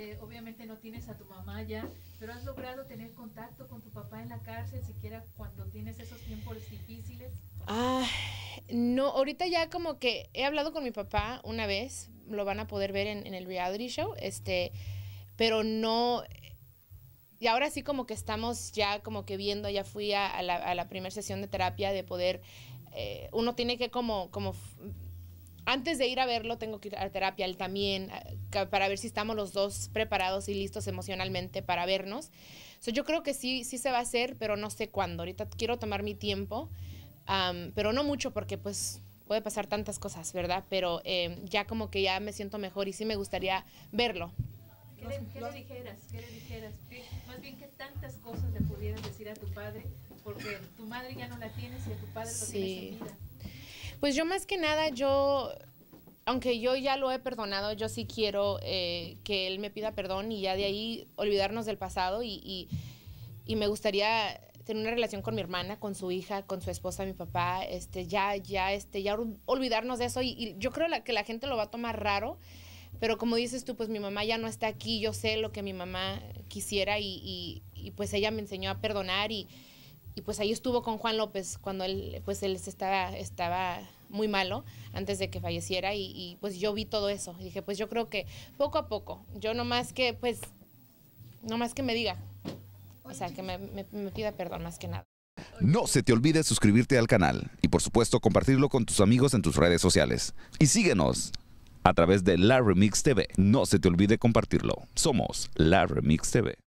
Eh, obviamente no tienes a tu mamá ya, pero has logrado tener contacto con tu papá en la cárcel, siquiera cuando tienes esos tiempos difíciles. Ah, no, ahorita ya como que he hablado con mi papá una vez, lo van a poder ver en, el reality show, este, pero no, y ahora sí como que estamos ya como que viendo, ya fui a, la, primera sesión de terapia de poder, eh, uno tiene que como, como antes de ir a verlo tengo que ir a terapia él también eh, para ver si estamos los dos preparados y listos emocionalmente para vernos. yo creo que sí, sí se va a hacer, pero no sé cuándo. Ahorita quiero tomar mi tiempo, pero no mucho porque pues puede pasar tantas cosas, ¿verdad? Pero em, ya como que ya me siento mejor y sí me gustaría verlo. ¿Qué le, dijeras? dijeras? Más bien, ¿qué tantas cosas le pudieras decir a tu padre? Porque tu madre ya no la tienes y a tu padre lo tienes en vida. Pues yo más que nada, yo, aunque yo ya lo he perdonado, yo sí quiero eh, que él me pida perdón y ya de ahí olvidarnos del pasado y, me gustaría tener una relación con mi hermana, con su hija, con su esposa, mi papá, este, ya, ya, este, ya olvidarnos de eso y, yo creo que la gente lo va a tomar raro, pero como dices tú, pues mi mamá ya no está aquí, yo sé lo que mi mamá quisiera y, y, y pues ella me enseñó a perdonar y, y pues ahí estuvo con Juan López cuando él, pues él estaba, estaba muy malo antes de que falleciera y, pues yo vi todo eso. Y dije, pues yo creo que poco a poco, yo nomás que, pues, nomás que me diga, o sea, que me, me pida perdón más que nada. No se te olvide suscribirte al canal y por supuesto compartirlo con tus amigos en tus redes sociales. Y síguenos a través de La Remix TV. No se te olvide compartirlo. Somos La Remix TV.